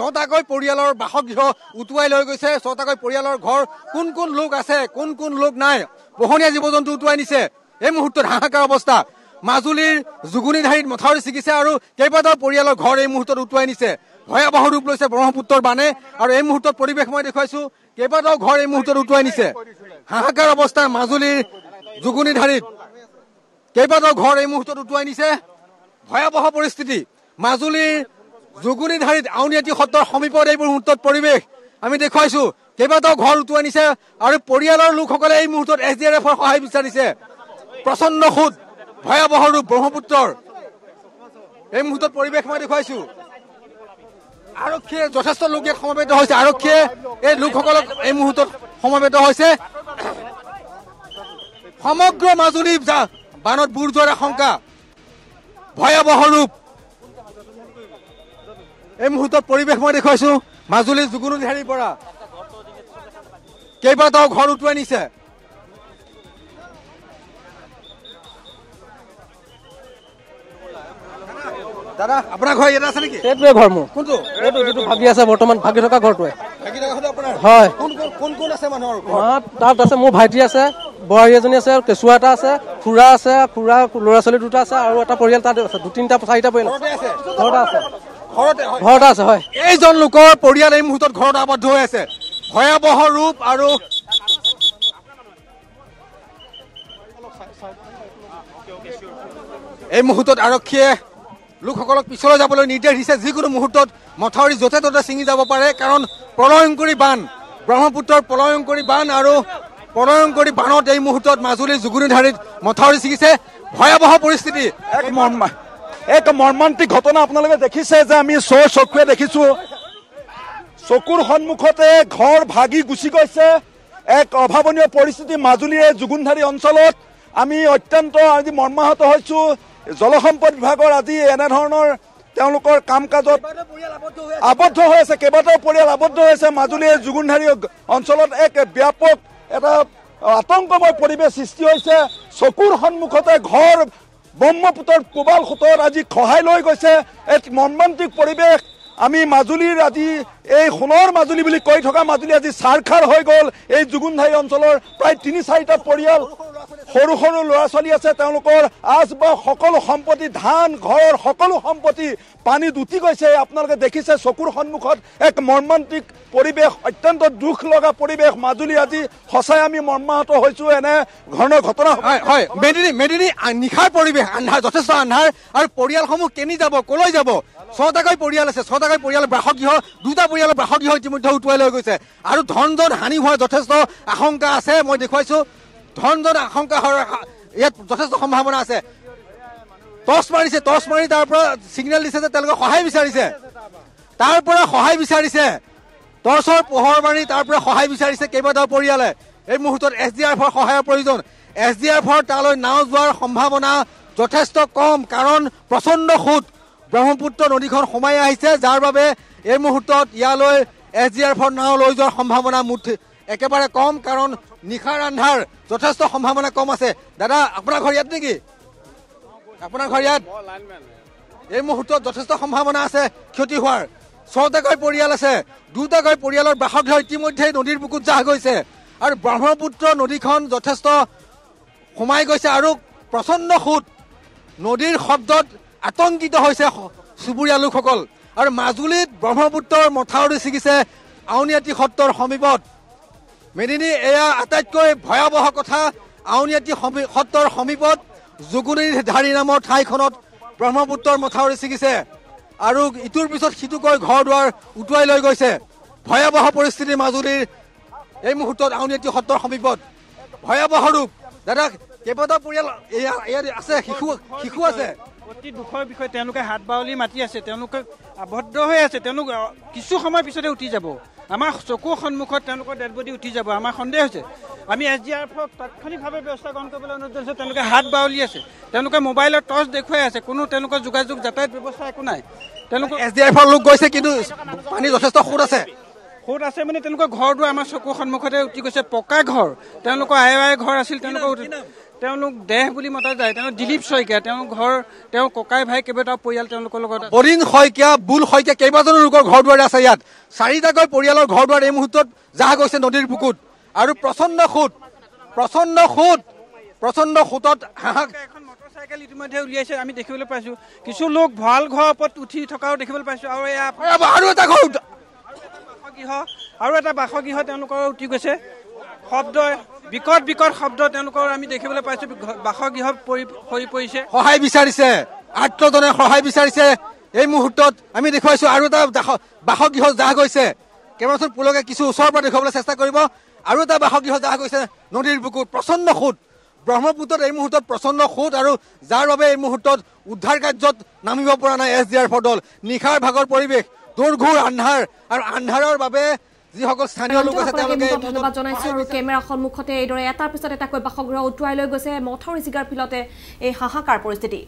ছটাকৈ পৰিয়ালৰ বাসগৃহ উটুৱাই লৈ গৈছে ছটাকৈ পৰিয়ালৰ ঘৰ কোন কোন লোক আছে কোন কোন লোক নাই পোহনীয়া জীৱ জন্তু উটুৱাই নিছে এই মুহূৰ্তত হাহাকাৰ অৱস্থা মাজুলীৰ জুগুনিধাৰীত মথাউৰি চিকিৎসা আৰু কেইবাটাও পৰিয়ালৰ ঘৰ এই মুহূৰ্তত উটুৱাই নিছে ভয়াৱহ ৰূপ লৈছে ব্ৰহ্মপুত্ৰৰ বানে আৰু এই মুহূৰ্তত পৰিৱেশ মই দেখুৱাইছো কেইবাটাও ঘৰ এই মুহূৰ্তত উটুৱাই নিছে হাহাকাৰ অৱস্থা মাজুলীৰ জুগুনিধাৰীত কেইবাটাও ঘৰ এই মুহূৰ্তত উটুৱাই নিছে ভয়াৱহ পৰিস্থিতি মাজুলীৰ জুগুনি ধাৰিত আউনীআটি সত্ৰৰ সমীপত এইবোৰ মুহূৰ্তত পৰিৱেশ আমি দেখুৱাইছো কেইবাটাও ঘৰ উটুৱাই নিছে আৰু পৰিয়ালৰ লোকসকলে এই মুহূৰ্তত এছ ডি আৰ এফৰ সহায় বিচাৰিছে প্ৰচণ্ড সুদ ভয়াৱহ ৰূপ ব্ৰহ্মপুত্ৰৰ এই মুহূৰ্তত পৰিৱেশ মই দেখুৱাইছো আৰক্ষীয়ে যথেষ্ট লোক ইয়াত সমবেত হৈছে আৰক্ষীয়ে এই লোকসকলক এই মুহূৰ্তত সমবেত হৈছে সমগ্ৰ মাজুলী বানত বুৰ যোৱাৰ আশংকা ভয়াৱহ ৰূপ এই মুহূৰ্তত পৰিৱেশ মই দেখুৱাইছোঁ মাজুলীৰ জুগুনুধাৰীৰ পৰা কেইবাটাও ঘৰ উটুৱাই নিছে খুৰা আছে খুৰা ল'ৰা ছোৱালী দুটা আছে আৰু এটা পৰিয়াল তাত আছে দুই তিনিটা চাৰিটা পৰিয়াল ঘৰতে আছে ঘৰত আছে হয় এইজন লোকৰ পৰিয়াল এই মুহূৰ্তত ঘৰত আবদ্ধ হৈ আছে ভয়াবহ ৰূপ আৰু এই মুহূৰ্তত আৰক্ষীয়ে লোকসকলক পিছলৈ যাবলৈ নিৰ্দেশ দিছে যিকোনো মুহূৰ্তত মথাউৰি য'তে ত'তে ছিঙি যাব পাৰে কাৰণ প্ৰলয়ংকৰী বান ব্ৰহ্মপুত্ৰৰ প্ৰলয়ংকৰী বান আৰু প্ৰলয়ংকৰী বানত এই মুহূৰ্তত মাজুলীৰ জুগুনিধাৰীত মথাউৰি ছিঙিছে ভয়াৱহ পৰিস্থিতি এক মৰ্মান্তিক ঘটনা আপোনালোকে দেখিছে যে আমি চৰ চকুৱে দেখিছো চকুৰ সন্মুখতে ঘৰ ভাগি গুচি গৈছে এক অভাৱনীয় পৰিস্থিতি মাজুলীৰে জুগুনধাৰী অঞ্চলত আমি অত্যন্ত আজি মৰ্মাহত হৈছো জলসম্পদ বিভাগৰ আজি এনেধৰণৰ তেওঁলোকৰ কাম কাজত আবদ্ধ হৈ আছে কেইবাটাও পৰিয়াল আবদ্ধ হৈ আছে মাজুলীৰ জুগুনধাৰী অঞ্চলত এক ব্যাপক এটা আতংকময় পৰিৱেশ সৃষ্টি হৈছে চকুৰ সন্মুখতে ঘৰ ব্ৰহ্মপুত্ৰৰ কোবাল সোঁতৰ আজি খহাই লৈ গৈছে এক মৰ্মান্তিক পৰিৱেশ আমি মাজুলীৰ আজি এই সোণৰ মাজুলী বুলি কৈ থকা মাজুলী আজি চাৰখাৰ হৈ গ'ল এই জুগুনধাৰী অঞ্চলৰ প্ৰায় তিনি চাৰিটা পৰিয়াল সৰু সৰু ল'ৰা ছোৱালী আছে তেওঁলোকৰ আচবাব সকলো সম্পত্তি ধান ঘৰ সকলো সম্পত্তি পানীত উটি গৈছে আপোনালোকে দেখিছে চকুৰ সন্মুখত এক মৰ্মান্তিক পৰিৱেশ অত্যন্ত দুখ লগা পৰিৱেশ মাজুলী আজি সঁচাই আমি মৰ্মাহত হৈছো এনে ধৰণৰ ঘটনা হয় মেদিনী মেদিনী নিশাৰ পৰিৱেশ আন্ধাৰ যথেষ্ট আন্ধাৰ আৰু পৰিয়ালসমূহ কেনি যাব কলৈ যাব ছটাকৈ পৰিয়াল আছে ছটাকৈ পৰিয়াল বাসগৃহ দুটা পৰিয়ালৰ বাসগৃহ ইতিমধ্যে উটুৱাই লৈ গৈছে আৰু ধন ধন হানি হোৱাৰ যথেষ্ট আশংকা আছে মই দেখুৱাইছো ধনজন আশংকা হয় ইয়াত যথেষ্ট সম্ভাৱনা আছে টচ মাৰিছে টচ মাৰি তাৰ পৰা ছিগনেল দিছে যে তেওঁলোকে সহায় বিচাৰিছে তাৰ পৰা সহায় বিচাৰিছে টৰ্চৰ পোহৰ মাৰি তাৰ পৰা সহায় বিচাৰিছে কেইবাটাও পৰিয়ালে এই মুহূৰ্তত এছ ডি এফৰ সহায়ৰ প্ৰয়োজন এছ ডি এফৰ তালৈ নাও যোৱাৰ সম্ভাৱনা যথেষ্ট কম কাৰণ প্ৰচণ্ড সোঁত ব্ৰহ্মপুত্ৰ নদীখন সোমাই আহিছে যাৰ বাবে এই মুহূৰ্তত ইয়ালৈ এছ ডি আৰ এফৰ নাও লৈ যোৱাৰ সম্ভাৱনা মুঠ একেবাৰে কম কাৰণ নিশা আন্ধাৰ যথেষ্ট সম্ভাৱনা কম আছে দাদা আপোনাৰ ঘৰ ইয়াত নেকি আপোনাৰ ঘৰ ইয়াত এই মুহূৰ্তত যথেষ্ট সম্ভাৱনা আছে ক্ষতি হোৱাৰ ছটাকৈ পৰিয়াল আছে দুটাকৈ পৰিয়ালৰ বাসগৃহ ইতিমধ্যেই নদীৰ বুকুত জাহ গৈছে আৰু ব্ৰহ্মপুত্ৰ নদীখন যথেষ্ট সোমাই গৈছে আৰু প্ৰচণ্ড সোঁত নদীৰ শব্দত আতংকিত হৈছে চুবুৰীয়া লোকসকল আৰু মাজুলীত ব্ৰহ্মপুত্ৰৰ মথাউৰি ছিগিছে আউনীআটী সত্ৰৰ সমীপত মেদিনী এয়া আটাইতকৈ ভয়াৱহ কথা আউনীআটি সত্ৰৰ সমীপত ধাৰী নামৰ ঠাইখনত ব্ৰহ্মপুত্ৰৰ মথাউৰি ছিগিছে আৰু ইটোৰ পিছত সিটোকৈ ঘৰ দুৱাৰ উটুৱাই লৈ গৈছে ভয়াৱহ পৰিস্থিতি মাজুলীৰ এই মুহূৰ্তত আউনীআটি সত্ৰৰ সমীপত ভয়াৱহ ৰূপ দাদা কেইবাটাও পৰিয়াল আছে শিশু শিশু আছে অতি দুখৰ বিষয়ে তেওঁলোকে হাত বাউলি মাতি আছে তেওঁলোকে আবদ্ধ হৈ আছে তেওঁলোক কিছু সময়ৰ পিছতে উঠি যাব আমাৰ চকুৰ সন্মুখত তেওঁলোকৰ ডেড বডি উঠি যাব আমাৰ সন্দেহ হৈছে আমি এছ ডি আৰ এফক তাৎক্ষণিকভাৱে ব্যৱস্থা গ্ৰহণ কৰিবলৈ অনুৰোধ জনাইছোঁ তেওঁলোকে হাত বাউলি আছে তেওঁলোকে মোবাইলত টৰ্চ দেখুৱাই আছে কোনো তেওঁলোকৰ যোগাযোগ যাতায়াত ব্যৱস্থা একো নাই তেওঁলোকে এছ ডি আৰ এফৰ লোক গৈছে কিন্তু পানী যথেষ্ট সোঁত আছে সোঁত আছে মানে তেওঁলোকৰ ঘৰটো আমাৰ চকুৰ সন্মুখতে উঠি গৈছে পকা ঘৰ তেওঁলোকৰ আই আই ঘৰ আছিল তেওঁলোকৰ তেওঁলোক দেহ বুলি মতা যায় তেওঁ দিলীপ শইকীয়া তেওঁ ঘৰ তেওঁ ককাই ভাই কেইবাটাও পৰিয়াল তেওঁলোকৰ লগত বৰিণ শইকীয়া বুল শইকীয়া কেইবাজনো লোকৰ ঘৰ দুৱাৰ আছে ইয়াত চাৰিটাকৈ পৰিয়ালৰ ঘৰ দুৱাৰ এই মুহূৰ্তত জাহ গৈছে নদীৰ বুকুত আৰু প্ৰচণ্ড সোঁত প্ৰচণ্ড সোঁত প্ৰচণ্ড সোঁতত হাঁহাক চাইকেল ইতিমধ্যে উলিয়াইছে আমি দেখিবলৈ পাইছোঁ কিছু লোক ভঁৰাল ঘৰৰ ওপৰত উঠি থকাও দেখিবলৈ পাইছোঁ আৰু আৰু এটা ঘৰ বাসগৃহ আৰু এটা বাসগৃহ তেওঁলোকৰ উঠি গৈছে শব্দই বিকট বিকট শব্দ তেওঁলোকৰ আমি দেখিবলৈ পাইছো বাসগৃহ পৰি পৰিছে সহায় বিচাৰিছে আত্মজনে সহায় বিচাৰিছে এই মুহূৰ্তত আমি দেখুৱাইছো আৰু এটা বাসগৃহ যাহ গৈছে কেমেৰাচন পুলকে কিছু ওচৰৰ পৰা দেখুৱাবলৈ চেষ্টা কৰিব আৰু এটা বাসগৃহ যাহ গৈছে নদীৰ বুকুত প্ৰচণ্ড সোঁত ব্ৰহ্মপুত্ৰত এই মুহূৰ্তত প্ৰচণ্ড সোঁত আৰু যাৰ বাবে এই মুহূৰ্তত উদ্ধাৰ কাৰ্যত নামিব পৰা নাই এছ ডি আৰ ফৰ দল নিশাৰ ভাগৰ পৰিৱেশ দুৰ্ঘুৰ আন্ধাৰ আৰু আন্ধাৰৰ বাবে যিসকল স্থানীয় লোক আছে ধন্যবাদ জনাইছোঁ আৰু কেমেৰা সন্মুখতে এইদৰে এটাৰ পিছত এটাকৈ বাসগৃহ উটুৱাই লৈ গৈছে মঠৰ জিগাৰ ফিলতে এই হাহাকাৰ পৰিস্থিতি